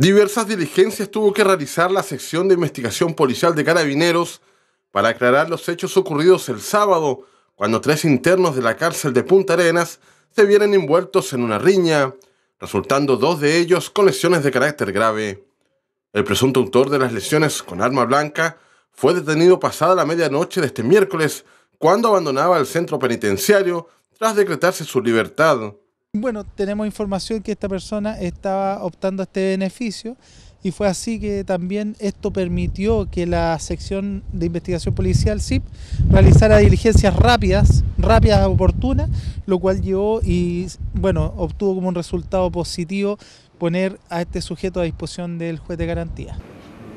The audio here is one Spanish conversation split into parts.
Diversas diligencias tuvo que realizar la sección de investigación policial de carabineros para aclarar los hechos ocurridos el sábado, cuando tres internos de la cárcel de Punta Arenas se vieron envueltos en una riña, resultando dos de ellos con lesiones de carácter grave. El presunto autor de las lesiones con arma blanca fue detenido pasada la medianoche de este miércoles, cuando abandonaba el centro penitenciario tras decretarse su libertad. Bueno, tenemos información que esta persona estaba optando a este beneficio y fue así que también esto permitió que la sección de investigación policial SIP realizara diligencias rápidas, rápidas oportunas, lo cual llevó y bueno, obtuvo como un resultado positivo poner a este sujeto a disposición del juez de garantía.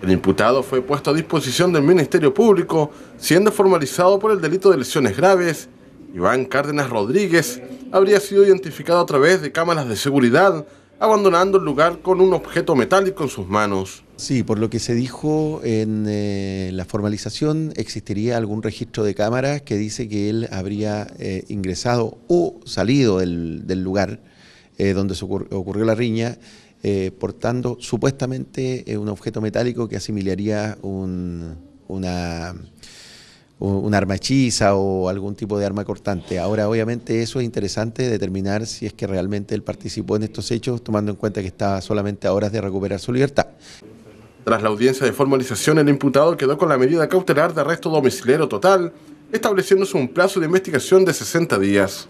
El imputado fue puesto a disposición del Ministerio Público, siendo formalizado por el delito de lesiones graves. Iván Cárdenas Rodríguez habría sido identificado a través de cámaras de seguridad, abandonando el lugar con un objeto metálico en sus manos. Sí, por lo que se dijo en eh, la formalización, existiría algún registro de cámaras que dice que él habría eh, ingresado o salido del, lugar eh, donde se ocurrió la riña, portando supuestamente un objeto metálico que asimilaría un, una un arma hechiza o algún tipo de arma cortante. Ahora, obviamente, eso es interesante determinar si es que realmente él participó en estos hechos, tomando en cuenta que está solamente a horas de recuperar su libertad. Tras la audiencia de formalización, el imputado quedó con la medida cautelar de arresto domiciliario total, estableciéndose un plazo de investigación de 60 días.